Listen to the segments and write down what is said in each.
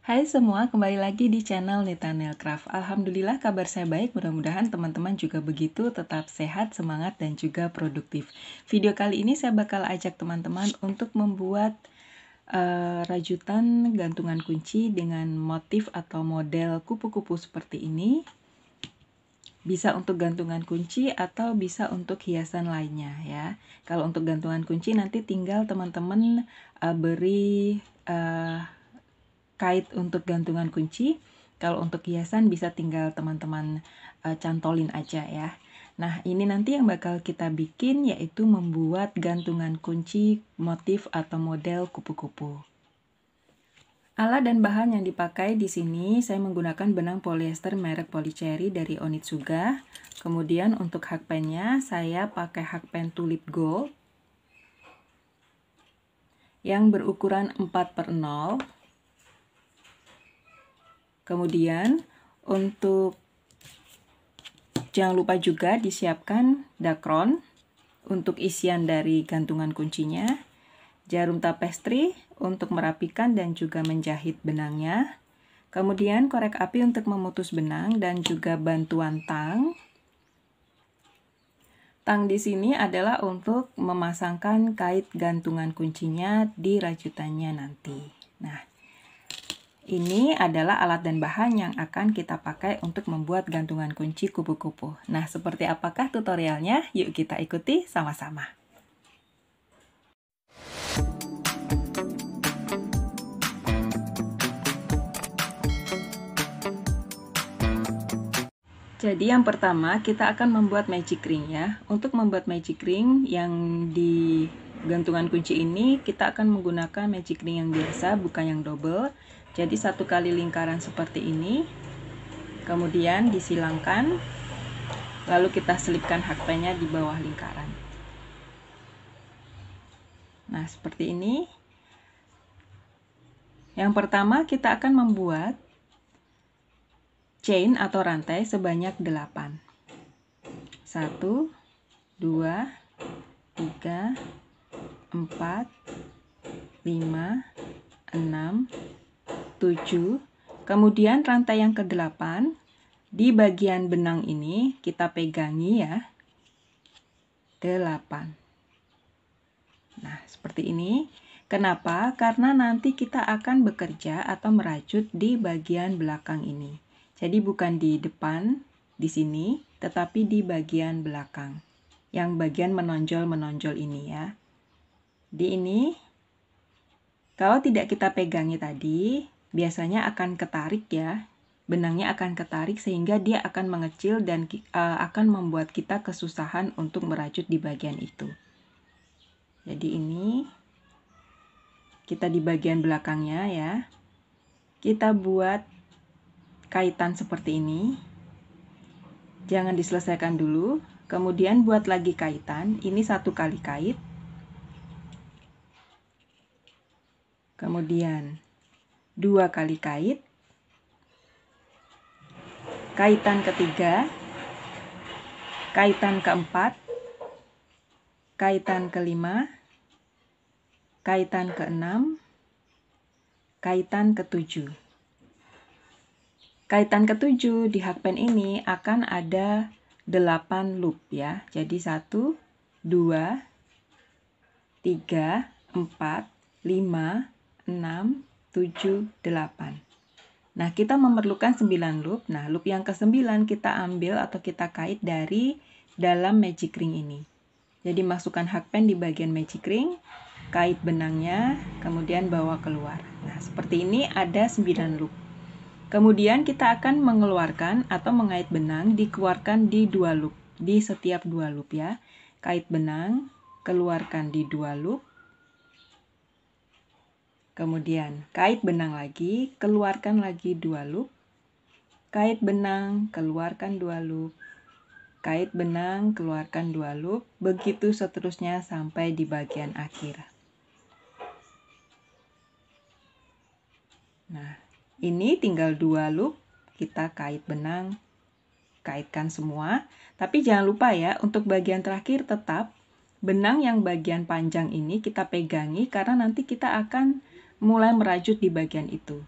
Hai semua, kembali lagi di channel Netanel Craft. Alhamdulillah kabar saya baik, mudah-mudahan teman-teman juga begitu, tetap sehat, semangat, dan juga produktif. Video kali ini saya bakal ajak teman-teman untuk membuat uh, rajutan gantungan kunci dengan motif atau model kupu-kupu seperti ini. Bisa untuk gantungan kunci atau bisa untuk hiasan lainnya ya. Kalau untuk gantungan kunci nanti tinggal teman-teman uh, beri... Uh, kait untuk gantungan kunci. Kalau untuk hiasan bisa tinggal teman-teman e, cantolin aja ya. Nah, ini nanti yang bakal kita bikin yaitu membuat gantungan kunci motif atau model kupu-kupu. Alat dan bahan yang dipakai di sini saya menggunakan benang polyester merek Polycherry dari Onitsuga. Kemudian untuk hakpennya saya pakai hakpen tulip gold yang berukuran 4 per 0 Kemudian untuk jangan lupa juga disiapkan dakron untuk isian dari gantungan kuncinya, jarum tapestri untuk merapikan dan juga menjahit benangnya, kemudian korek api untuk memutus benang dan juga bantuan tang. Tang di sini adalah untuk memasangkan kait gantungan kuncinya di rajutannya nanti. Nah, ini adalah alat dan bahan yang akan kita pakai untuk membuat gantungan kunci kupu-kupu. Nah, seperti apakah tutorialnya? Yuk kita ikuti sama-sama. Jadi yang pertama kita akan membuat magic ring ya. Untuk membuat magic ring yang di gantungan kunci ini kita akan menggunakan magic ring yang biasa bukan yang double jadi satu kali lingkaran seperti ini, kemudian disilangkan, lalu kita selipkan hakpennya di bawah lingkaran. Nah, seperti ini. Yang pertama kita akan membuat chain atau rantai sebanyak 8. 1 2 3 4 5 6 7, kemudian rantai yang ke-8. Di bagian benang ini kita pegangi ya. 8. Nah, seperti ini. Kenapa? Karena nanti kita akan bekerja atau merajut di bagian belakang ini. Jadi bukan di depan di sini, tetapi di bagian belakang. Yang bagian menonjol-menonjol ini ya. Di ini kalau tidak kita pegangi tadi, biasanya akan ketarik ya. Benangnya akan ketarik sehingga dia akan mengecil dan uh, akan membuat kita kesusahan untuk merajut di bagian itu. Jadi ini kita di bagian belakangnya ya. Kita buat kaitan seperti ini. Jangan diselesaikan dulu, kemudian buat lagi kaitan. Ini satu kali kait. Kemudian dua kali kait. Kaitan ketiga, kaitan keempat, kaitan kelima, kaitan keenam, kaitan ketujuh. Kaitan ketujuh di hakpen ini akan ada 8 loop ya. Jadi 1, 2, 3, 4, 5, 6, 7 7, 8. Nah, kita memerlukan 9 loop. Nah, loop yang ke-9 kita ambil atau kita kait dari dalam magic ring ini. Jadi masukkan hakpen di bagian magic ring, kait benangnya, kemudian bawa keluar. Nah, seperti ini ada 9 loop. Kemudian kita akan mengeluarkan atau mengait benang dikeluarkan di dua loop, di setiap dua loop ya. Kait benang, keluarkan di dua loop, Kemudian kait benang lagi, keluarkan lagi dua loop. Kait benang, keluarkan dua loop. Kait benang, keluarkan dua loop. Begitu seterusnya sampai di bagian akhir. Nah, ini tinggal dua loop. Kita kait benang, kaitkan semua. Tapi jangan lupa ya, untuk bagian terakhir tetap benang yang bagian panjang ini kita pegangi karena nanti kita akan mulai merajut di bagian itu.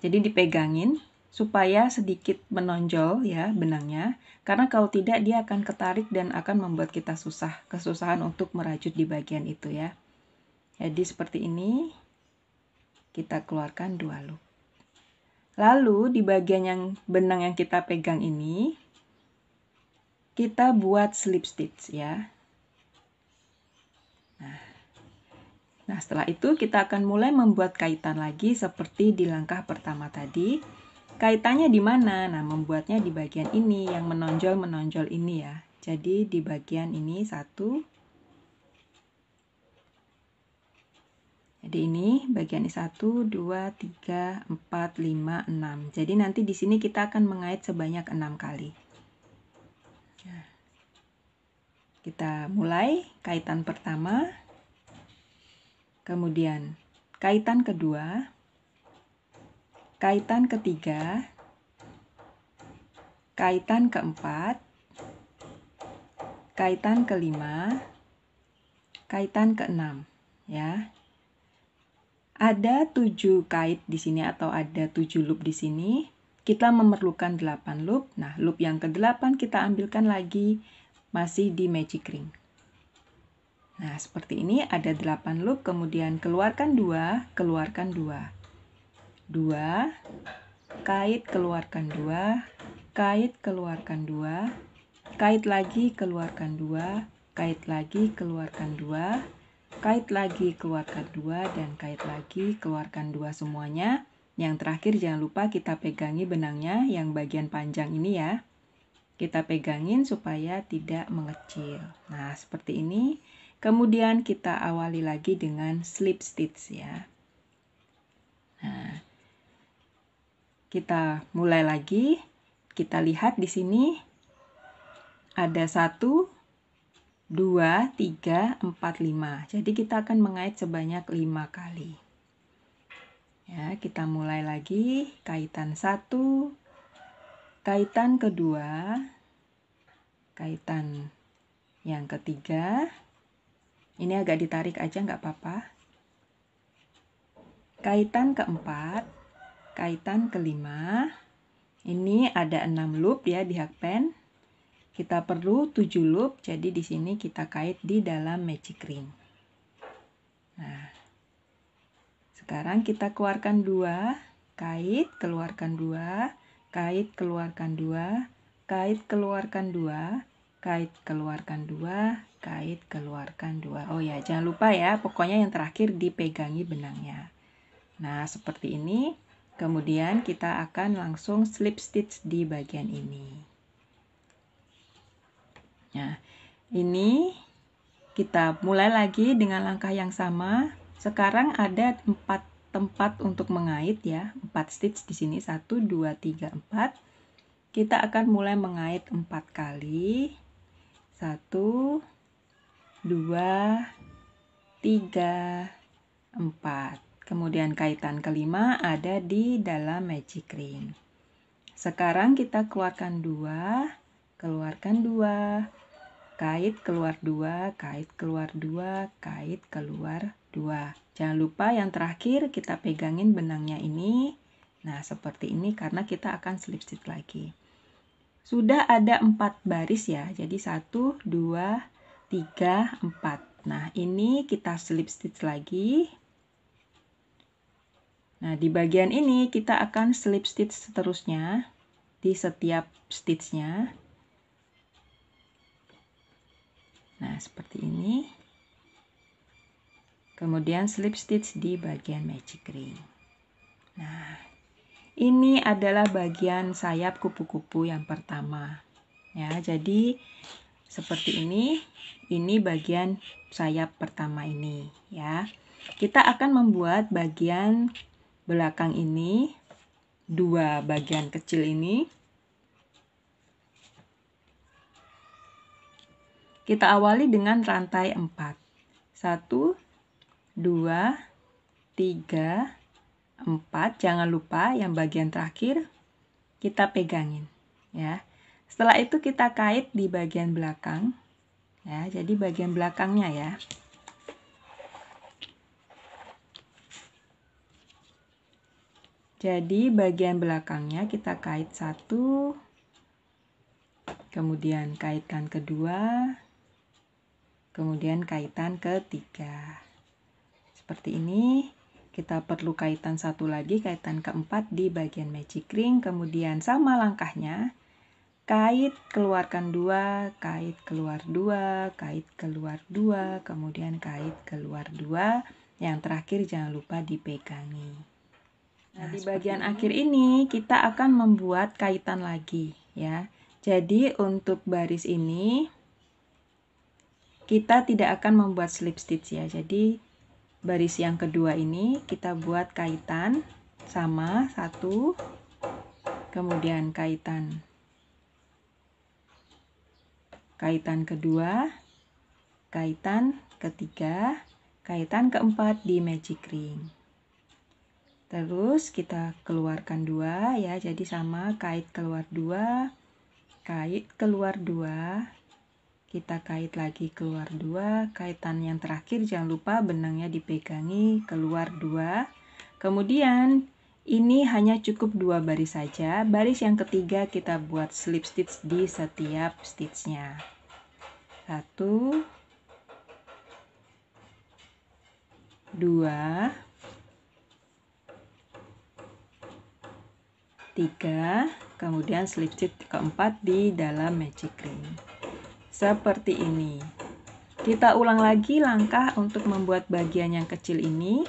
Jadi dipegangin supaya sedikit menonjol ya benangnya karena kalau tidak dia akan ketarik dan akan membuat kita susah kesusahan untuk merajut di bagian itu ya jadi seperti ini kita keluarkan dua loop lalu di bagian yang benang yang kita pegang ini kita buat slip stitch ya Nah, setelah itu kita akan mulai membuat kaitan lagi seperti di langkah pertama tadi. Kaitannya di mana? Nah, membuatnya di bagian ini yang menonjol-menonjol ini ya. Jadi di bagian ini satu. Jadi ini bagian ini satu, dua, tiga, empat, lima, enam. Jadi nanti di sini kita akan mengait sebanyak enam kali. Nah, kita mulai kaitan pertama. Kemudian kaitan kedua, kaitan ketiga, kaitan keempat, kaitan kelima, kaitan keenam, ya. Ada tujuh kait di sini atau ada tujuh loop di sini. Kita memerlukan delapan loop. Nah, loop yang kedelapan kita ambilkan lagi masih di magic ring. Nah, seperti ini ada 8 loop, kemudian keluarkan 2, keluarkan 2. 2, kait keluarkan 2, kait keluarkan 2, kait lagi keluarkan 2, kait lagi keluarkan 2, kait lagi keluarkan 2, dan kait lagi keluarkan 2 semuanya. Yang terakhir jangan lupa kita pegangi benangnya yang bagian panjang ini ya. Kita pegangin supaya tidak mengecil. Nah, seperti ini. Kemudian kita awali lagi dengan slip stitch ya. Nah, kita mulai lagi. Kita lihat di sini ada satu, dua, tiga, empat, lima. Jadi kita akan mengait sebanyak lima kali. Ya, kita mulai lagi kaitan satu, kaitan kedua kaitan yang ketiga ini agak ditarik aja nggak apa-apa. Kaitan keempat, kaitan kelima. Ini ada 6 loop ya di hakpen. Kita perlu 7 loop, jadi di sini kita kait di dalam magic ring. Nah, sekarang kita keluarkan dua, kait, keluarkan dua, kait, keluarkan dua, kait, keluarkan dua, kait keluarkan dua kait keluarkan dua oh ya jangan lupa ya pokoknya yang terakhir dipegangi benangnya nah seperti ini kemudian kita akan langsung slip stitch di bagian ini nah ini kita mulai lagi dengan langkah yang sama sekarang ada empat tempat untuk mengait ya empat stitch di sini 1 2 3 4 kita akan mulai mengait empat kali satu, dua, tiga, empat. Kemudian kaitan kelima ada di dalam magic ring. Sekarang kita keluarkan dua, keluarkan dua, kait keluar dua, kait keluar dua, kait keluar dua. Jangan lupa yang terakhir kita pegangin benangnya ini. Nah, seperti ini karena kita akan slip stitch lagi sudah ada empat baris ya. Jadi satu dua tiga empat Nah, ini kita slip stitch lagi. Nah, di bagian ini kita akan slip stitch seterusnya di setiap stitchnya. Nah, seperti ini. Kemudian slip stitch di bagian magic ring. Nah, ini adalah bagian sayap kupu-kupu yang pertama. Ya, jadi seperti ini. Ini bagian sayap pertama ini, ya. Kita akan membuat bagian belakang ini dua bagian kecil ini. Kita awali dengan rantai 4. 1 2 3 4 jangan lupa yang bagian terakhir kita pegangin ya. Setelah itu kita kait di bagian belakang ya. Jadi bagian belakangnya ya. Jadi bagian belakangnya kita kait satu, kemudian kaitan kedua, kemudian kaitan ketiga. Seperti ini kita perlu kaitan satu lagi, kaitan keempat di bagian magic ring, kemudian sama langkahnya, kait keluarkan dua, kait keluar dua, kait keluar dua, kemudian kait keluar dua, yang terakhir jangan lupa dipegangi. Nah, nah di bagian akhir ini kita akan membuat kaitan lagi ya. Jadi untuk baris ini kita tidak akan membuat slip stitch ya. Jadi baris yang kedua ini kita buat kaitan sama satu kemudian kaitan kaitan kedua kaitan ketiga kaitan keempat di magic ring terus kita keluarkan dua ya jadi sama kait keluar dua kait keluar dua kita kait lagi keluar dua, kaitan yang terakhir jangan lupa benangnya dipegangi keluar dua. Kemudian ini hanya cukup dua baris saja, baris yang ketiga kita buat slip stitch di setiap stitchnya. Satu, dua, tiga, kemudian slip stitch keempat di dalam magic ring seperti ini. Kita ulang lagi langkah untuk membuat bagian yang kecil ini.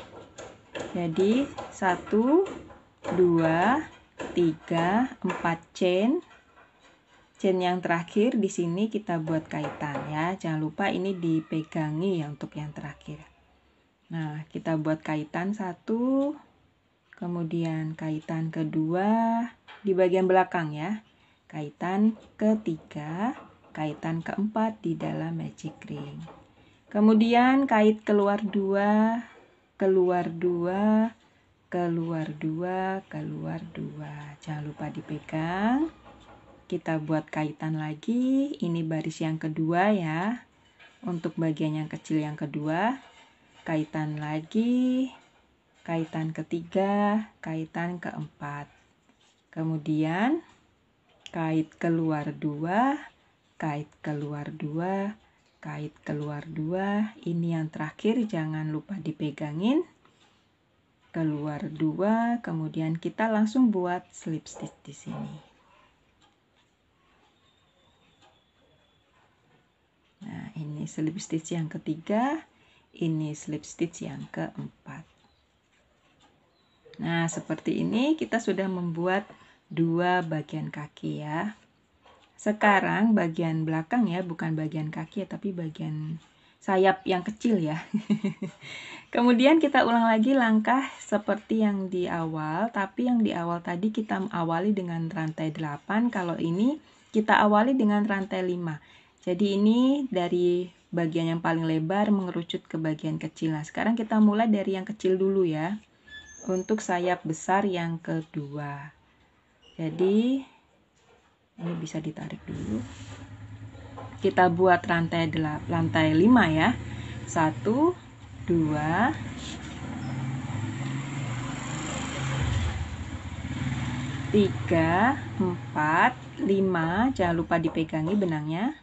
Jadi 1 2 3 4 chain. Chain yang terakhir di sini kita buat kaitan ya. Jangan lupa ini dipegangi ya untuk yang terakhir. Nah, kita buat kaitan satu, kemudian kaitan kedua di bagian belakang ya. Kaitan ketiga, kaitan keempat di dalam magic ring. Kemudian kait keluar dua, keluar dua, keluar dua, keluar dua. Jangan lupa dipegang. Kita buat kaitan lagi. Ini baris yang kedua ya. Untuk bagian yang kecil yang kedua, kaitan lagi, kaitan ketiga, kaitan keempat. Kemudian kait keluar dua, kait keluar dua, kait keluar dua. Ini yang terakhir, jangan lupa dipegangin. Keluar dua, kemudian kita langsung buat slip stitch di sini. Nah, ini slip stitch yang ketiga, ini slip stitch yang keempat. Nah, seperti ini kita sudah membuat dua bagian kaki ya. Sekarang bagian belakang ya, bukan bagian kaki ya, tapi bagian sayap yang kecil ya. Kemudian kita ulang lagi langkah seperti yang di awal, tapi yang di awal tadi kita awali dengan rantai 8, kalau ini kita awali dengan rantai 5. Jadi ini dari bagian yang paling lebar mengerucut ke bagian kecil. Nah, sekarang kita mulai dari yang kecil dulu ya. Untuk sayap besar yang kedua. Jadi ini bisa ditarik dulu kita buat rantai delap, lantai 5 ya 1 2 3 4 5 jangan lupa dipegangi benangnya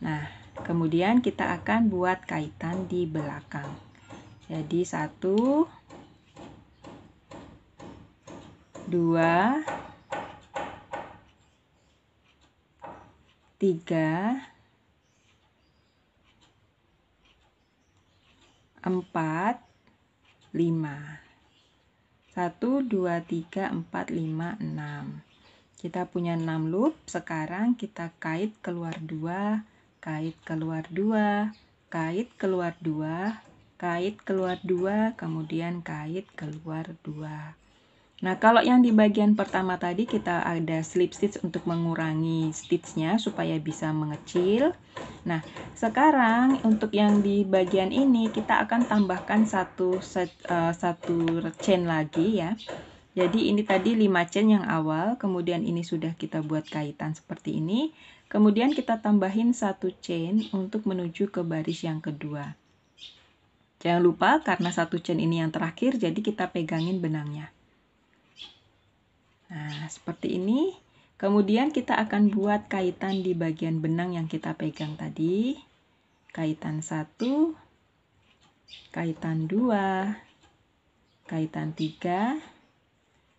nah kemudian kita akan buat kaitan di belakang jadi 1 2 3 4 5 1 2 3 4 5 6 kita punya 6 loop sekarang kita kait keluar 2 kait keluar 2 kait keluar 2 kait keluar 2 kemudian kait keluar 2 Nah, kalau yang di bagian pertama tadi kita ada slip stitch untuk mengurangi stitchnya supaya bisa mengecil. Nah, sekarang untuk yang di bagian ini kita akan tambahkan satu eh, satu chain lagi ya. Jadi ini tadi 5 chain yang awal, kemudian ini sudah kita buat kaitan seperti ini. Kemudian kita tambahin satu chain untuk menuju ke baris yang kedua. Jangan lupa karena satu chain ini yang terakhir, jadi kita pegangin benangnya. Nah, seperti ini. Kemudian kita akan buat kaitan di bagian benang yang kita pegang tadi. Kaitan satu kaitan dua kaitan tiga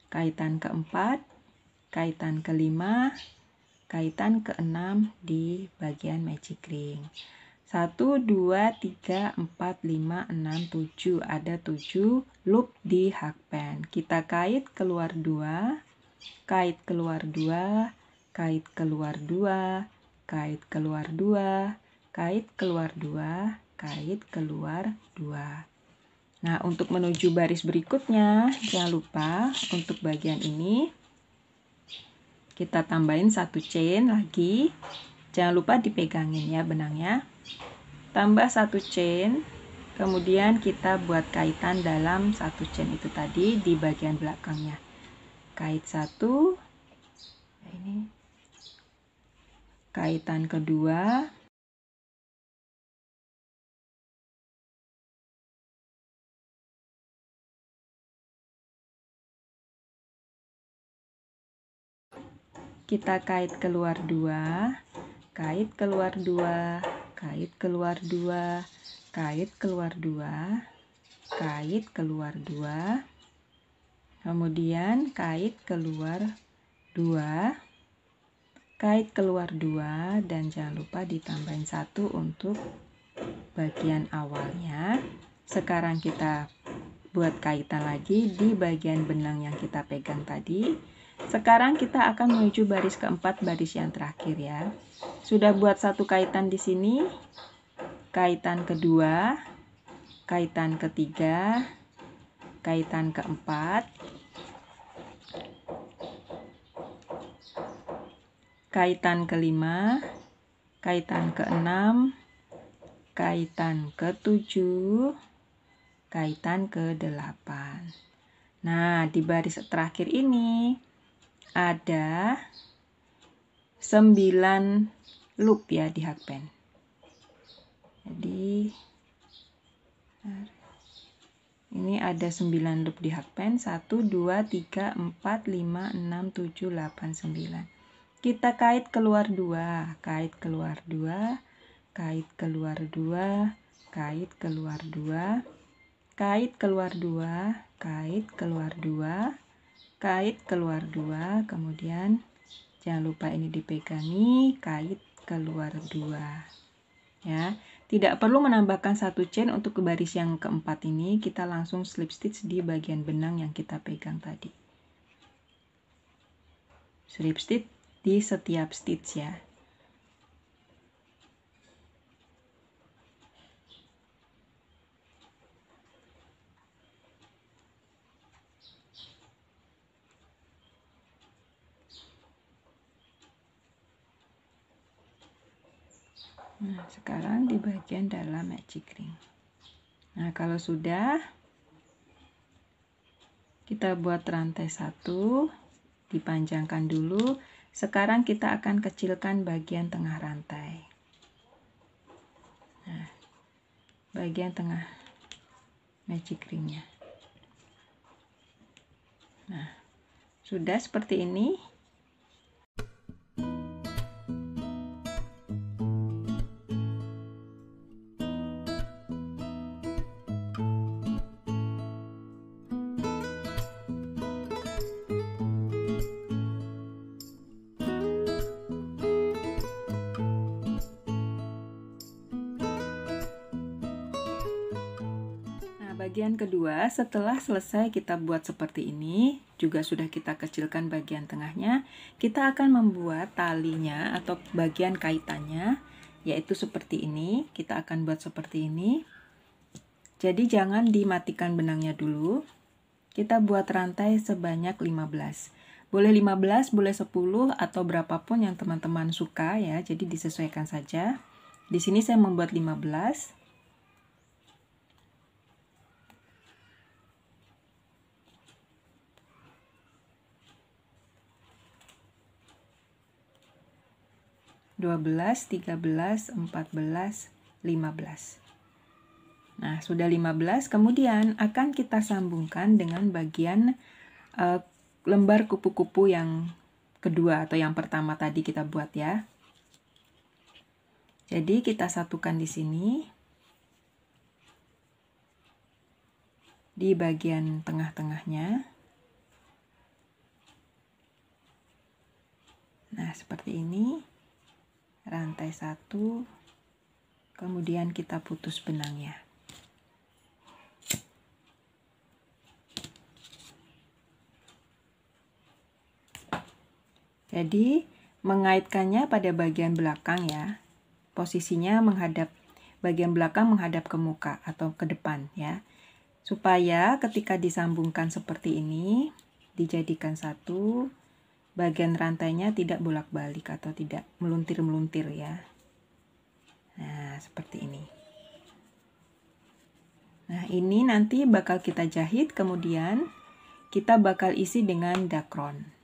kaitan keempat, kaitan kelima, kaitan keenam di bagian magic ring. satu dua tiga empat lima enam tujuh Ada tujuh loop di hakpen. Kita kait keluar dua kait keluar dua, kait keluar dua, kait keluar dua, kait keluar dua, kait keluar dua. Nah, untuk menuju baris berikutnya, jangan lupa untuk bagian ini kita tambahin satu chain lagi. Jangan lupa dipegangin ya benangnya. Tambah satu chain, kemudian kita buat kaitan dalam satu chain itu tadi di bagian belakangnya kait satu ya, ini kaitan kedua kita kait keluar dua kait keluar dua kait keluar dua kait keluar dua kait keluar dua kemudian kait keluar dua, kait keluar dua, dan jangan lupa ditambahin satu untuk bagian awalnya sekarang kita buat kaitan lagi di bagian benang yang kita pegang tadi sekarang kita akan menuju baris keempat baris yang terakhir ya sudah buat satu kaitan di sini kaitan kedua kaitan ketiga kaitan keempat kaitan kelima, kaitan keenam, kaitan ketujuh, kaitan kedelapan. Nah, di baris terakhir ini ada 9 loop ya di hakpen. Jadi ini ada 9 loop di hakpen 1 2 3 4 5 6 7 8 9 kita kait keluar dua kait keluar dua kait keluar dua kait keluar dua kait keluar dua kait keluar dua kait keluar dua kemudian jangan lupa ini dipegangi kait keluar dua ya tidak perlu menambahkan satu chain untuk ke baris yang keempat ini kita langsung slip stitch di bagian benang yang kita pegang tadi slip stitch di setiap stitch ya. Nah, sekarang di bagian dalam magic ring. Nah, kalau sudah kita buat rantai satu dipanjangkan dulu sekarang kita akan kecilkan bagian tengah rantai. Nah, bagian tengah magic ringnya. Nah, sudah seperti ini. bagian kedua, setelah selesai kita buat seperti ini, juga sudah kita kecilkan bagian tengahnya, kita akan membuat talinya atau bagian kaitannya, yaitu seperti ini, kita akan buat seperti ini. Jadi jangan dimatikan benangnya dulu, kita buat rantai sebanyak 15. Boleh 15, boleh 10, atau berapapun yang teman-teman suka ya, jadi disesuaikan saja. Di sini saya membuat 15, 12, 13, 14, 15. Nah, sudah 15, kemudian akan kita sambungkan dengan bagian uh, lembar kupu-kupu yang kedua atau yang pertama tadi kita buat ya. Jadi kita satukan di sini. Di bagian tengah-tengahnya. Nah, seperti ini rantai satu kemudian kita putus benangnya Jadi, mengaitkannya pada bagian belakang ya. Posisinya menghadap bagian belakang menghadap ke muka atau ke depan ya. Supaya ketika disambungkan seperti ini dijadikan satu, bagian rantainya tidak bolak-balik atau tidak meluntir-meluntir ya. Nah, seperti ini. Nah, ini nanti bakal kita jahit kemudian kita bakal isi dengan dakron.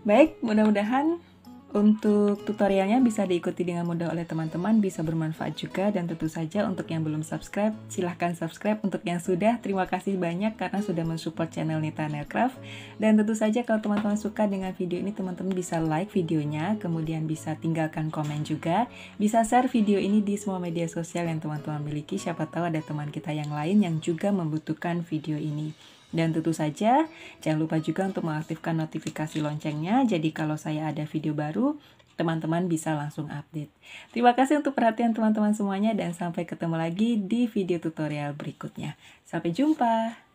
Baik, mudah-mudahan untuk tutorialnya bisa diikuti dengan mudah oleh teman-teman, bisa bermanfaat juga dan tentu saja untuk yang belum subscribe, silahkan subscribe. Untuk yang sudah, terima kasih banyak karena sudah mensupport channel Nita Aircraft. Dan tentu saja kalau teman-teman suka dengan video ini, teman-teman bisa like videonya, kemudian bisa tinggalkan komen juga, bisa share video ini di semua media sosial yang teman-teman miliki. Siapa tahu ada teman kita yang lain yang juga membutuhkan video ini. Dan tentu saja, jangan lupa juga untuk mengaktifkan notifikasi loncengnya, jadi kalau saya ada video baru, teman-teman bisa langsung update. Terima kasih untuk perhatian teman-teman semuanya dan sampai ketemu lagi di video tutorial berikutnya. Sampai jumpa!